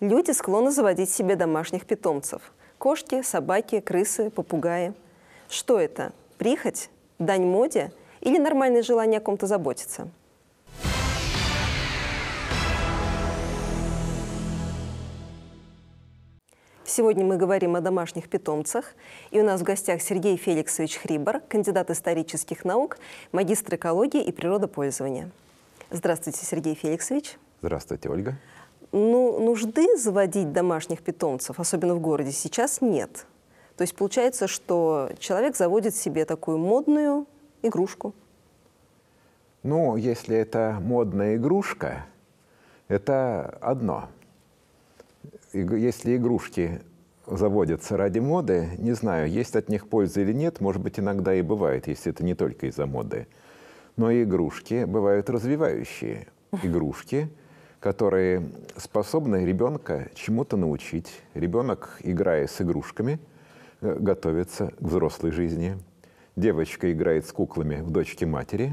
Люди склонны заводить себе домашних питомцев. Кошки, собаки, крысы, попугаи. Что это? Прихоть? Дань моде? Или нормальное желание о ком-то заботиться? Сегодня мы говорим о домашних питомцах. И у нас в гостях Сергей Феликсович Хрибор, кандидат исторических наук, магистр экологии и природопользования. Здравствуйте, Сергей Феликсович. Здравствуйте, Ольга ну, нужды заводить домашних питомцев, особенно в городе, сейчас нет. То есть получается, что человек заводит себе такую модную игрушку. Ну, если это модная игрушка, это одно. Если игрушки заводятся ради моды, не знаю, есть от них польза или нет, может быть, иногда и бывает, если это не только из-за моды. Но игрушки бывают развивающие. Игрушки – которые способны ребенка чему-то научить. Ребенок, играя с игрушками, э, готовится к взрослой жизни. Девочка играет с куклами в дочке матери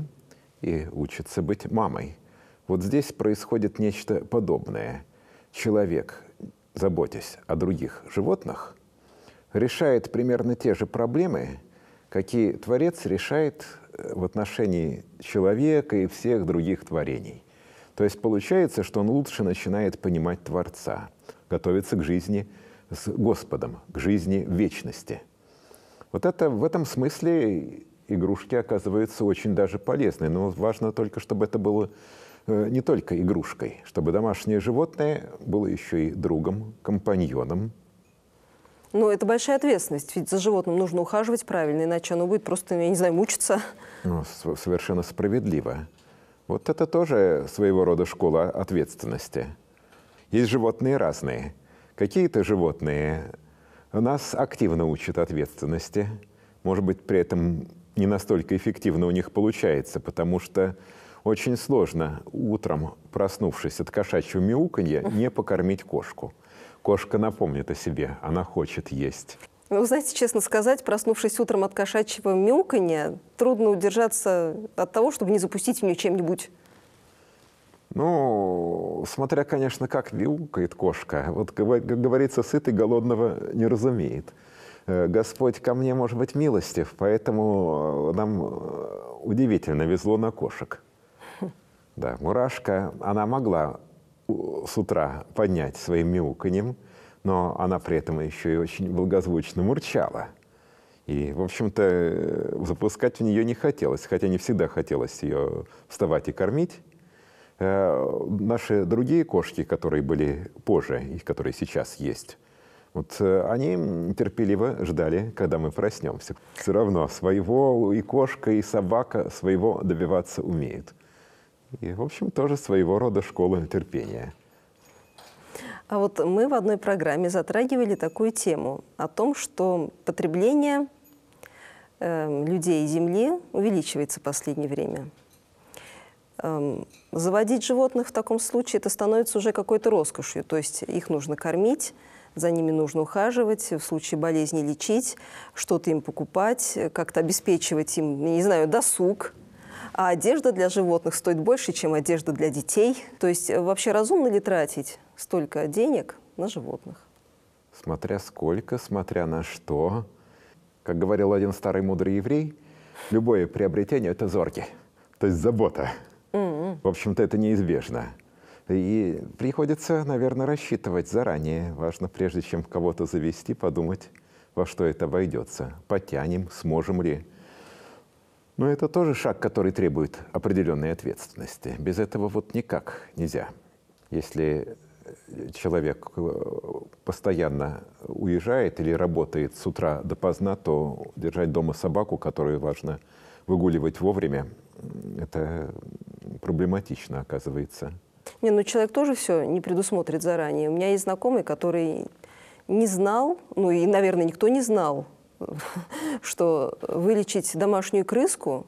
и учится быть мамой. Вот здесь происходит нечто подобное. Человек, заботясь о других животных, решает примерно те же проблемы, какие Творец решает э, в отношении человека и всех других творений. То есть получается, что он лучше начинает понимать Творца, готовится к жизни с Господом, к жизни вечности. Вот это в этом смысле игрушки оказываются очень даже полезны. Но важно только, чтобы это было э, не только игрушкой, чтобы домашнее животное было еще и другом, компаньоном. Но ну, это большая ответственность, ведь за животным нужно ухаживать правильно, иначе оно будет просто, я не знаю, мучиться. Ну, совершенно справедливо. Вот это тоже своего рода школа ответственности. Есть животные разные. Какие-то животные нас активно учат ответственности. Может быть, при этом не настолько эффективно у них получается, потому что очень сложно утром, проснувшись от кошачьего мяуканья, не покормить кошку. Кошка напомнит о себе, она хочет есть. Вы знаете, честно сказать, проснувшись утром от кошачьего мяуканья, трудно удержаться от того, чтобы не запустить в нее чем-нибудь. Ну, смотря, конечно, как мяукает кошка. Вот, как говорится, сытый голодного не разумеет. Э, Господь ко мне, может быть, милостив, поэтому э, нам э, удивительно везло на кошек. Да, мурашка, она могла с утра поднять своим мяуканьем – но она при этом еще и очень благозвучно мурчала. И, в общем-то, запускать в нее не хотелось, хотя не всегда хотелось ее вставать и кормить. Э, наши другие кошки, которые были позже и которые сейчас есть, вот э, они терпеливо ждали, когда мы проснемся. Все равно своего и кошка, и собака своего добиваться умеют. И, в общем, тоже своего рода школа терпения. А вот мы в одной программе затрагивали такую тему о том, что потребление э, людей и земли увеличивается в последнее время. Э, заводить животных в таком случае это становится уже какой-то роскошью, то есть их нужно кормить, за ними нужно ухаживать, в случае болезни лечить, что-то им покупать, как-то обеспечивать им, не знаю, досуг. А одежда для животных стоит больше, чем одежда для детей. То есть э, вообще разумно ли тратить столько денег на животных. Смотря сколько, смотря на что. Как говорил один старый мудрый еврей, любое приобретение – это зорки, то есть забота. М-м. В общем-то, это неизбежно. И приходится, наверное, рассчитывать заранее. Важно, прежде чем кого-то завести, подумать, во что это обойдется. Потянем, сможем ли. Но это тоже шаг, который требует определенной ответственности. Без этого вот никак нельзя. Если человек э, постоянно уезжает или работает с утра допоздна, то держать дома собаку, которую важно выгуливать вовремя, это проблематично оказывается. Не, ну человек тоже все не предусмотрит заранее. У меня есть знакомый, который не знал, ну и, наверное, никто не знал, что вылечить домашнюю крыску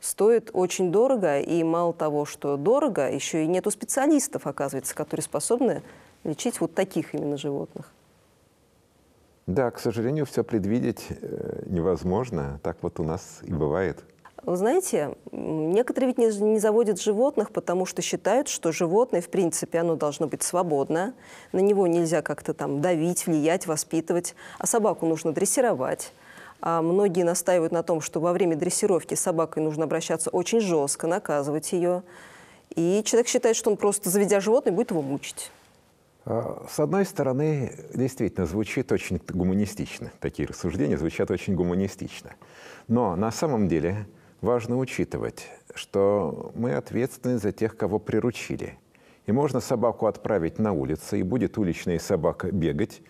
стоит очень дорого, и мало того, что дорого, еще и нету специалистов, оказывается, которые способны лечить вот таких именно животных. Да, к сожалению, все предвидеть э, невозможно. Так вот у нас и бывает. Вы знаете, некоторые ведь не, не заводят животных, потому что считают, что животное, в принципе, оно должно быть свободно, на него нельзя как-то там давить, влиять, воспитывать, а собаку нужно дрессировать. А многие настаивают на том, что во время дрессировки с собакой нужно обращаться очень жестко, наказывать ее. И человек считает, что он просто, заведя животное, будет его мучить. А, с одной стороны, действительно, звучит очень гуманистично. Такие рассуждения звучат очень гуманистично. Но на самом деле важно учитывать, что мы ответственны за тех, кого приручили. И можно собаку отправить на улицу, и будет уличная собака бегать,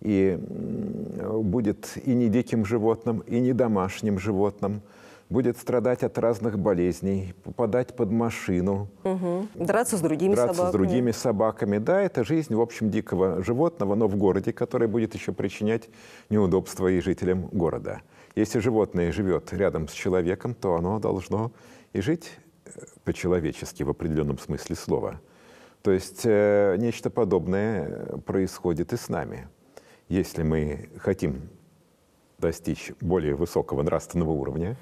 и будет и не диким животным, и не домашним животным будет страдать от разных болезней, попадать под машину. Угу. Драться с другими драться собаками. с другими собаками. Да, это жизнь, в общем, дикого животного, но в городе, который будет еще причинять неудобства и жителям города. Если животное живет рядом с человеком, то оно должно и жить э, по-человечески в определенном смысле слова. То есть э, нечто подобное э, происходит и с нами если мы хотим достичь более высокого нравственного уровня,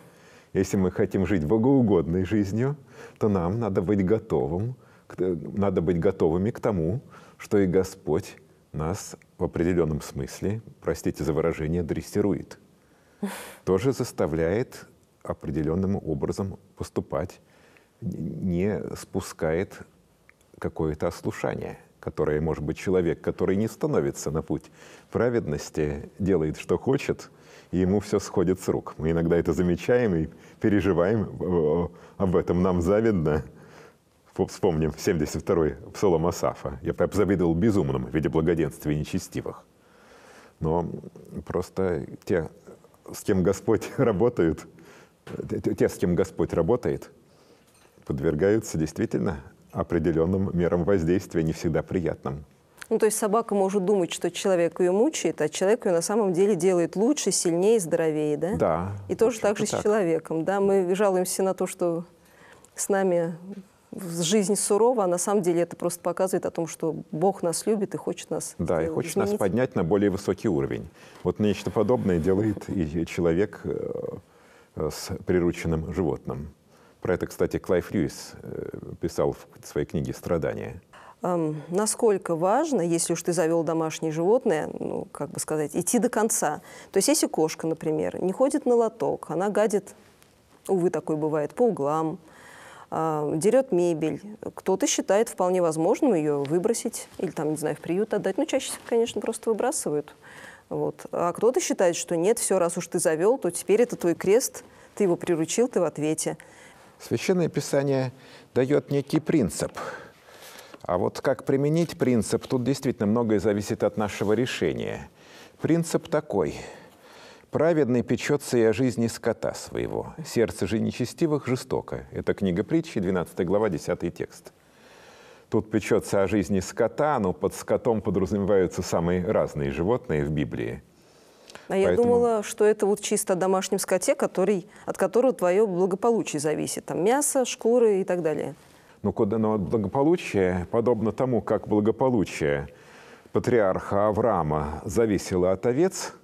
если мы хотим жить богоугодной жизнью, то нам надо быть готовым, надо быть готовыми к тому, что и Господь нас в определенном смысле, простите за выражение, дрессирует. Тоже заставляет определенным образом поступать, не спускает какое-то ослушание – которое, может быть, человек, который не становится на путь праведности, делает, что хочет, и ему все сходит с рук. Мы иногда это замечаем и переживаем, э, э, об этом нам завидно. Вспомним 72-й псалом Асафа. «Я завидовал безумным в виде благоденствия нечестивых». Но просто те, с кем Господь работает, э, те, с кем Господь работает, подвергаются действительно определенным мерам воздействия, не всегда приятным. Ну, то есть собака может думать, что человек ее мучает, а человек ее на самом деле делает лучше, сильнее, здоровее, да? Да. И тоже так же так. с человеком, да? Мы жалуемся на то, что с нами жизнь сурова, а на самом деле это просто показывает о том, что Бог нас любит и хочет нас Да, и э, хочет изменить. нас поднять на более высокий уровень. Вот нечто подобное делает и человек э, э, с прирученным животным. Про это, кстати, Клайв Льюис э, писал в своей книге «Страдания». Насколько важно, если уж ты завел домашнее животное, ну, как бы сказать, идти до конца. То есть если кошка, например, не ходит на лоток, она гадит, увы, такой бывает, по углам, а, дерет мебель. Кто-то считает вполне возможным ее выбросить или там, не знаю, в приют отдать. Ну, чаще всего, конечно, просто выбрасывают. Вот. А кто-то считает, что нет, все, раз уж ты завел, то теперь это твой крест, ты его приручил, ты в ответе. Священное Писание дает некий принцип. А вот как применить принцип, тут действительно многое зависит от нашего решения. Принцип такой. «Праведный печется и о жизни скота своего. Сердце же нечестивых жестоко». Это книга притчи, 12 глава, 10 текст. Тут печется о жизни скота, но под скотом подразумеваются самые разные животные в Библии. А Поэтому... я думала, что это вот чисто о домашнем скоте, который, от которого твое благополучие зависит. Там мясо, шкуры и так далее. Ну, куда но ну, благополучие, подобно тому, как благополучие патриарха Авраама зависело от овец,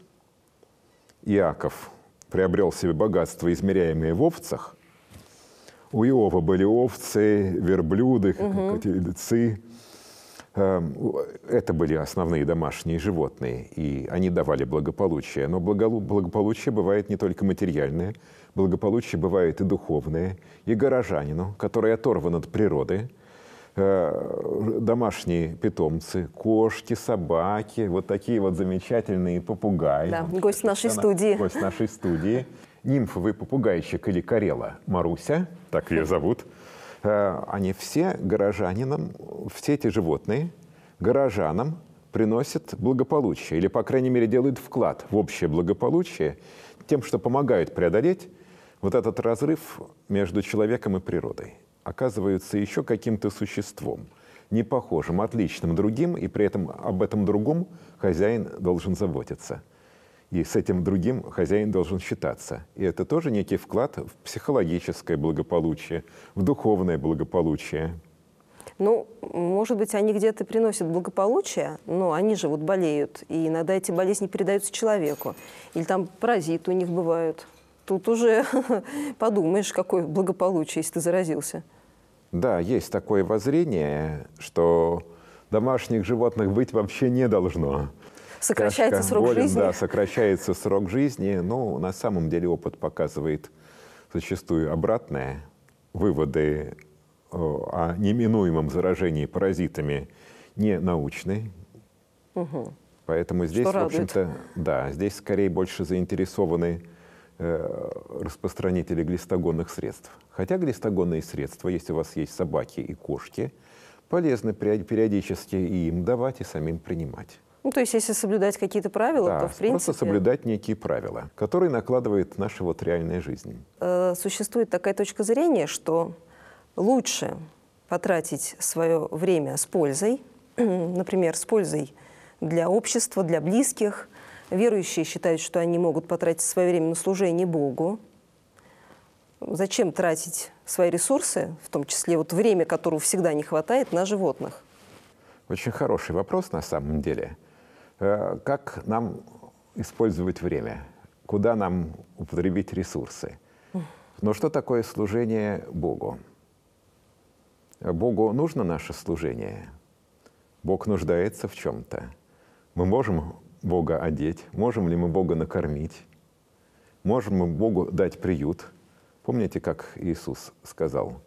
Иаков приобрел себе богатство, измеряемое в овцах. У Иова были овцы, верблюды, угу. тельцы. Эм, это были основные домашние животные, и они давали благополучие. Но благополучие бывает не только материальное, благополучие бывает и духовное. И горожанину, который оторван от природы, э, домашние питомцы, кошки, собаки, вот такие вот замечательные попугаи. Да, гость нашей Она, студии. Гость нашей студии. Нимфовый попугайчик или карела Маруся, так ее зовут, Э, они все горожанинам, все эти животные горожанам приносят благополучие, или, по крайней мере, делают вклад в общее благополучие тем, что помогают преодолеть вот этот разрыв между человеком и природой. Оказываются еще каким-то существом, непохожим, отличным другим, и при этом об этом другом хозяин должен заботиться – и с этим другим хозяин должен считаться. И это тоже некий вклад в психологическое благополучие, в духовное благополучие. Ну, может быть, они где-то приносят благополучие, но они же вот болеют, и иногда эти болезни передаются человеку. Или там паразиты у них бывают. Тут уже подумаешь, какое благополучие, если ты заразился. Да, есть такое воззрение, что домашних животных быть вообще не должно. Сокращается тяжко срок болен, жизни. Да, сокращается срок жизни. Но ну, на самом деле опыт показывает зачастую обратное. Выводы э, о неминуемом заражении паразитами не научны. Угу. Поэтому здесь, Что в общем-то, да, здесь скорее больше заинтересованы э, распространители глистогонных средств. Хотя глистогонные средства, если у вас есть собаки и кошки, полезны периодически и им давать, и самим принимать. Ну, то есть, если соблюдать какие-то правила, да, то, в принципе... просто соблюдать некие правила, которые накладывает наша вот реальная жизнь. Э, существует такая точка зрения, что лучше потратить свое время с пользой, например, с пользой для общества, для близких. Верующие считают, что они могут потратить свое время на служение Богу. Зачем тратить свои ресурсы, в том числе вот время, которого всегда не хватает, на животных? Очень хороший вопрос на самом деле. Э, как нам использовать время? Куда нам употребить ресурсы? Но ну, что такое служение Богу? Богу нужно наше служение. Бог нуждается в чем-то. Мы можем Бога одеть, можем ли мы Бога накормить, можем мы Богу дать приют. Помните, как Иисус сказал?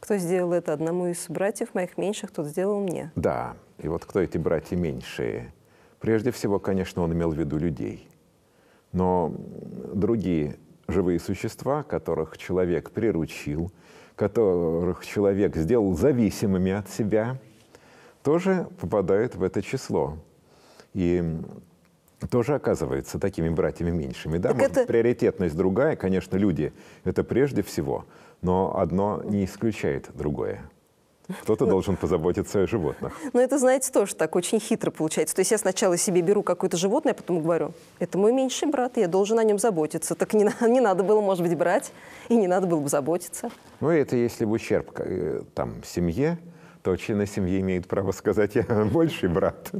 Кто сделал это одному из братьев моих меньших, тот сделал мне. Да, и вот кто эти братья меньшие – Прежде всего, конечно, он имел в виду людей. Но другие живые существа, которых человек приручил, которых человек сделал зависимыми от себя, тоже попадают в это число. И тоже оказываются такими братьями меньшими. Да, может, это... приоритетность другая, конечно, люди – это прежде всего, но одно не исключает другое. Кто-то должен позаботиться о животных. Но ну, это, знаете, тоже так очень хитро получается. То есть я сначала себе беру какое-то животное, а потом говорю, это мой меньший брат, я должен о нем заботиться. Так не, не надо было, может быть, брать, и не надо было бы заботиться. Ну, это если в ущерб э, там, семье, то члены семьи имеют право сказать «я больший брат».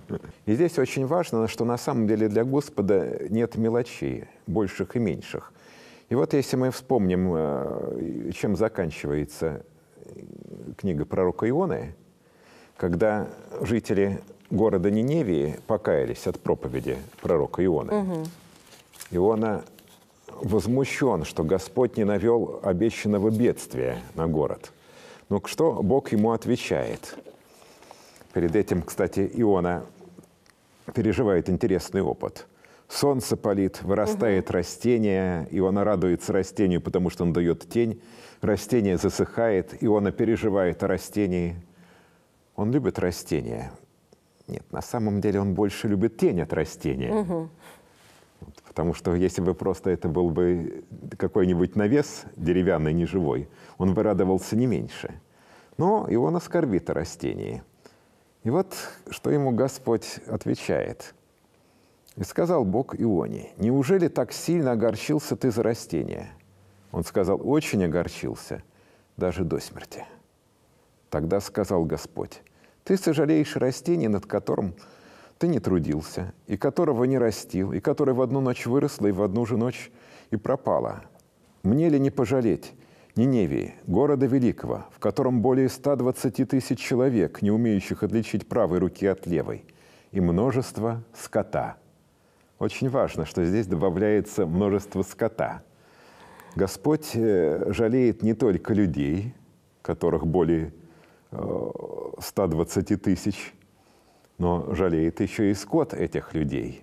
И здесь очень важно, что на самом деле для Господа нет мелочей, больших и меньших. И вот если мы вспомним, э, чем заканчивается книга пророка Ионы, когда жители города Ниневии покаялись от проповеди пророка Ионы. Угу. Иона возмущен, что Господь не навел обещанного бедствия на город. Но что Бог ему отвечает? Перед этим, кстати, Иона переживает интересный опыт. Солнце палит, вырастает угу. растение, Иона радуется растению, потому что он дает тень растение засыхает, и он переживает о растении. Он любит растения. Нет, на самом деле он больше любит тень от растения. Угу. Потому что если бы просто это был бы какой-нибудь навес деревянный, неживой, он бы радовался не меньше. Но и он оскорбит о растении. И вот что ему Господь отвечает. «И сказал Бог Ионе, «Неужели так сильно огорчился ты за растение?» Он сказал, очень огорчился, даже до смерти. Тогда сказал Господь, ты сожалеешь растение, над которым ты не трудился, и которого не растил, и которое в одну ночь выросло, и в одну же ночь и пропало. Мне ли не пожалеть Ниневии, города великого, в котором более 120 тысяч человек, не умеющих отличить правой руки от левой, и множество скота. Очень важно, что здесь добавляется множество скота – Господь э, жалеет не только людей, которых более 120 э, тысяч, но жалеет еще и скот этих людей.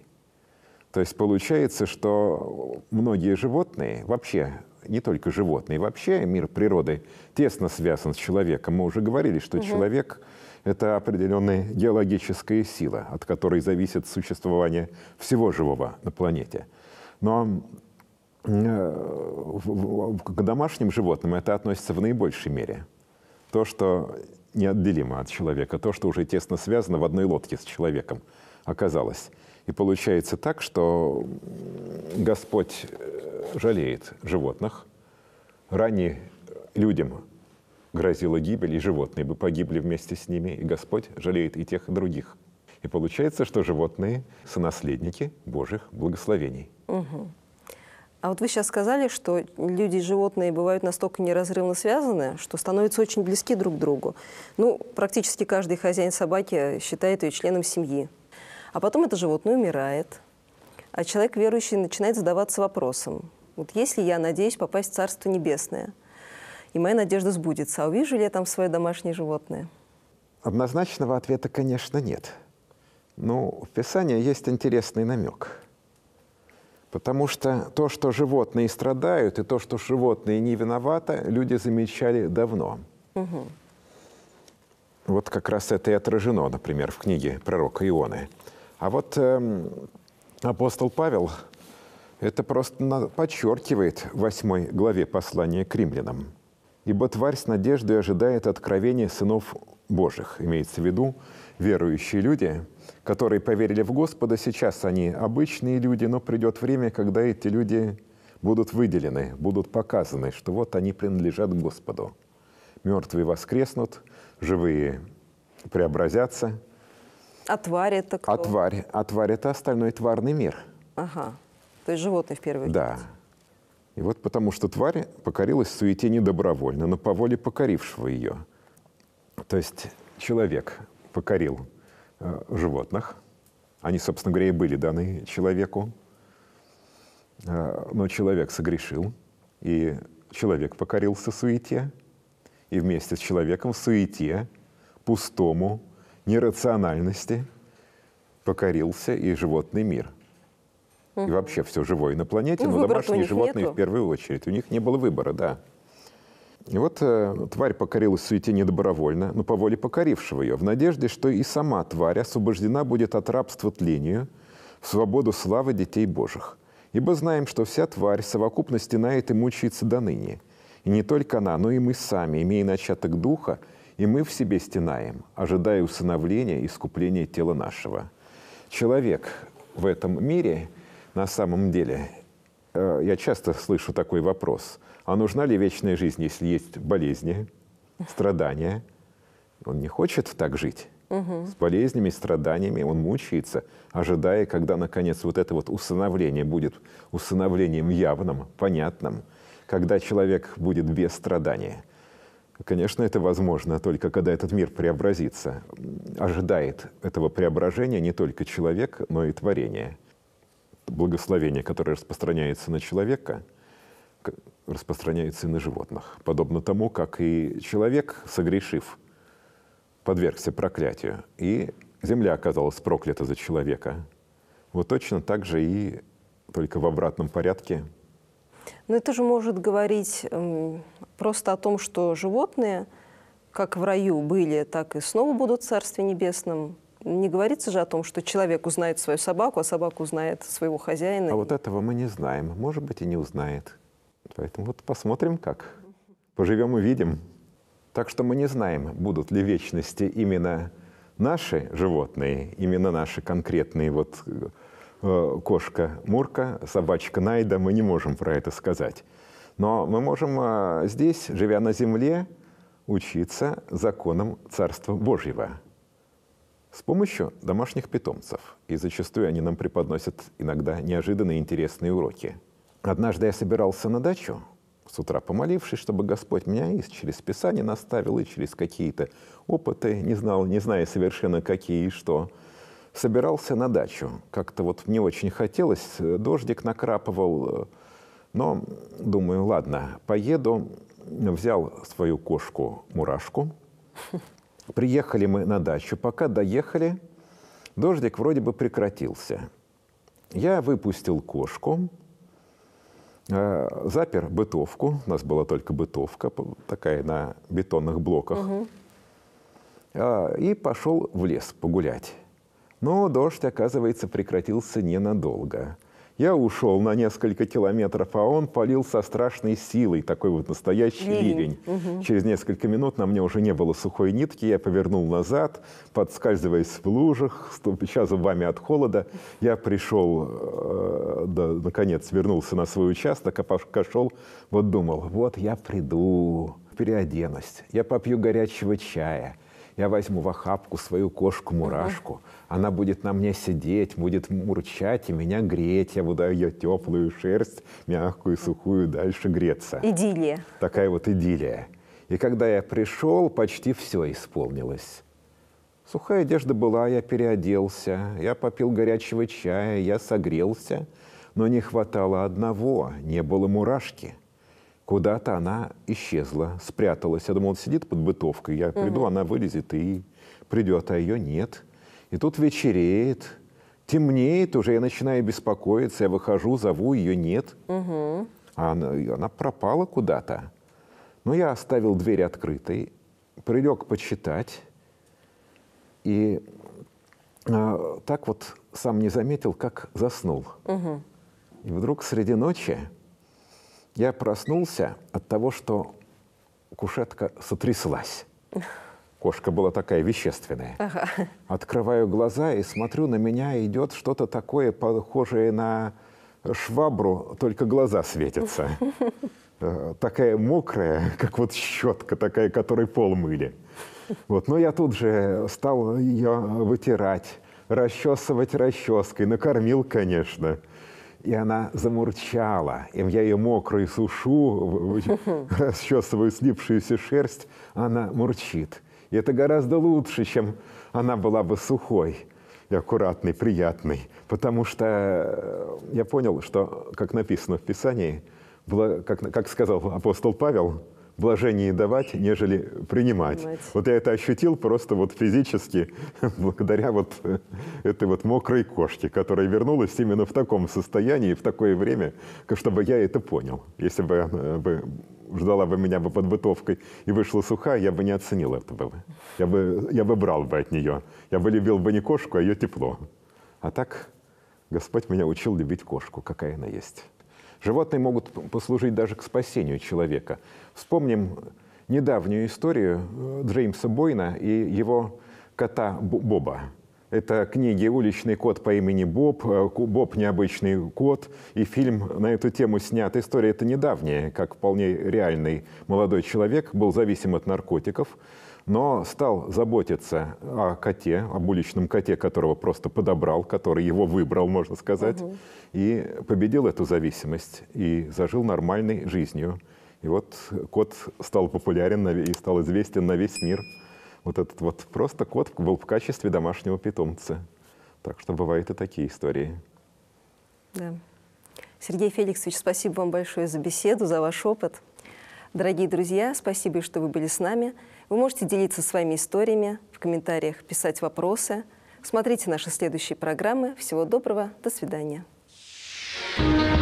То есть получается, что многие животные, вообще не только животные, вообще мир природы тесно связан с человеком. Мы уже говорили, что угу. человек – это определенная геологическая сила, от которой зависит существование всего живого на планете. Но к домашним животным это относится в наибольшей мере. То, что неотделимо от человека, то, что уже тесно связано в одной лодке с человеком, оказалось. И получается так, что Господь э, жалеет животных. Ранее людям грозила гибель, и животные бы погибли вместе с ними, и Господь жалеет и тех, и других. И получается, что животные – сонаследники Божьих благословений. Угу. А вот вы сейчас сказали, что люди и животные бывают настолько неразрывно связаны, что становятся очень близки друг к другу. Ну, практически каждый хозяин собаки считает ее членом семьи. А потом это животное умирает. А человек верующий начинает задаваться вопросом. Вот если я надеюсь попасть в Царство Небесное, и моя надежда сбудется, а увижу ли я там свое домашнее животное? Однозначного ответа, конечно, нет. Но ну, в Писании есть интересный намек – Потому что то, что животные страдают, и то, что животные не виноваты, люди замечали давно. Угу. Вот как раз это и отражено, например, в книге пророка Ионы. А вот эм, апостол Павел это просто подчеркивает в 8 главе послания к римлянам. «Ибо тварь с надеждой ожидает откровения сынов Божьих», имеется в виду верующие люди – которые поверили в Господа, сейчас они обычные люди, но придет время, когда эти люди будут выделены, будут показаны, что вот они принадлежат Господу. Мертвые воскреснут, живые преобразятся. А тварь это а кто? А тварь, а тварь это остальной тварный мир. Ага. То есть животные в первую очередь. Да. И вот потому что тварь покорилась в суете недобровольно, но по воле покорившего ее. То есть человек покорил Э, животных. Они, собственно говоря, и были даны человеку. Э, но человек согрешил, и человек покорился суете, и вместе с человеком в суете, пустому, нерациональности покорился и животный мир. И вообще все живое на планете, ну, но домашние животные нету. в первую очередь. У них не было выбора, да. И вот э, тварь покорилась суете недобровольно, но по воле покорившего ее, в надежде, что и сама тварь освобождена будет от рабства тлению, в свободу славы детей Божьих. Ибо знаем, что вся тварь совокупно стенает и мучается до ныне. И не только она, но и мы сами, имея начаток духа, и мы в себе стенаем, ожидая усыновления и искупления тела нашего. Человек в этом мире, на самом деле, э, я часто слышу такой вопрос – а нужна ли вечная жизнь, если есть болезни, страдания? Он не хочет так жить. Угу. С болезнями, страданиями он мучается, ожидая, когда, наконец, вот это вот усыновление будет усыновлением явным, понятным, когда человек будет без страдания. Конечно, это возможно только когда этот мир преобразится. Ожидает этого преображения не только человек, но и творение. Благословение, которое распространяется на человека, распространяется и на животных, подобно тому, как и человек, согрешив, подвергся проклятию, и земля оказалась проклята за человека. Вот точно так же и только в обратном порядке. Но ну, это же может говорить эм, просто о том, что животные, как в раю были, так и снова будут в Царстве Небесном. Не говорится же о том, что человек узнает свою собаку, а собака узнает своего хозяина. А вот этого мы не знаем. Может быть, и не узнает. Поэтому вот посмотрим как. Поживем увидим. Так что мы не знаем, будут ли вечности именно наши животные, именно наши конкретные вот э, кошка Мурка, собачка Найда, мы не можем про это сказать. Но мы можем э, здесь, живя на земле, учиться законам Царства Божьего с помощью домашних питомцев. И зачастую они нам преподносят иногда неожиданные интересные уроки – Однажды я собирался на дачу, с утра помолившись, чтобы Господь меня и через Писание наставил, и через какие-то опыты, не знал, не зная совершенно какие и что, собирался на дачу. Как-то вот мне очень хотелось, э, дождик накрапывал, э, но думаю, ладно, поеду. Взял свою кошку Мурашку. Приехали мы на дачу. Пока доехали, дождик вроде бы прекратился. Я выпустил кошку, Э, запер бытовку, у нас была только бытовка, такая на бетонных блоках, э, и пошел в лес погулять. Но дождь, оказывается, прекратился ненадолго. Я ушел на несколько километров, а он полил со страшной силой, такой вот настоящий ливень. ливень. Угу. Через несколько минут на мне уже не было сухой нитки, я повернул назад, подскальзываясь в лужах, сейчас зубами от холода. Я пришел, э, да, наконец, вернулся на свой участок, а пока шел, вот думал, вот я приду, переоденусь, я попью горячего чая – я возьму в охапку свою кошку-мурашку, она будет на мне сидеть, будет мурчать и меня греть, я буду ее теплую шерсть, мягкую, сухую, дальше греться. Идиллия. Такая вот идиллия. И когда я пришел, почти все исполнилось. Сухая одежда была, я переоделся, я попил горячего чая, я согрелся, но не хватало одного, не было мурашки – Куда-то она исчезла, спряталась. Я думал, он сидит под бытовкой, я приду, угу. она вылезет и придет, а ее нет. И тут вечереет, темнеет уже, я начинаю беспокоиться, я выхожу, зову, ее нет. Угу. А она, она пропала куда-то. Но я оставил дверь открытой, прилег почитать, и э, так вот сам не заметил, как заснул. Угу. И вдруг среди ночи я проснулся от того, что кушетка сотряслась. Кошка была такая вещественная. Ага. Открываю глаза и смотрю, на меня идет что-то такое, похожее на швабру, только глаза светятся. Э, такая мокрая, как вот щетка такая, которой пол мыли. Вот, но я тут же стал ее вытирать, расчесывать расческой, накормил, конечно. И она замурчала. И я ее мокрой сушу, расчесываю слипшуюся шерсть, она мурчит. И это гораздо лучше, чем она была бы сухой и аккуратный, приятный. Потому что э, я понял, что, как написано в Писании, как сказал апостол Павел, блажение давать, нежели принимать. принимать. Вот я это ощутил просто вот физически, благодаря вот э, этой вот мокрой кошке, которая вернулась именно в таком состоянии, в такое время, чтобы я это понял. Если бы она э, бы ждала бы меня бы под бытовкой и вышла сухая, я бы не оценил это было. Я бы, я бы брал бы от нее. Я бы любил бы не кошку, а ее тепло. А так Господь меня учил любить кошку, какая она есть. Животные могут послужить даже к спасению человека. Вспомним недавнюю историю э, Джеймса Бойна и его кота Боба. Это книги «Уличный кот по имени Боб», э, «Боб – необычный кот» и фильм на эту тему снят. История это недавняя, как вполне реальный молодой человек был зависим от наркотиков, но стал заботиться о коте, об уличном коте, которого просто подобрал, который его выбрал, можно сказать, угу. и победил эту зависимость и зажил нормальной жизнью. И вот кот стал популярен и стал известен на весь мир. Вот этот вот просто кот был в качестве домашнего питомца. Так что бывают и такие истории. Да. Сергей Феликсович, спасибо вам большое за беседу, за ваш опыт. Дорогие друзья, спасибо, что вы были с нами. Вы можете делиться своими историями, в комментариях писать вопросы. Смотрите наши следующие программы. Всего доброго. До свидания. thank you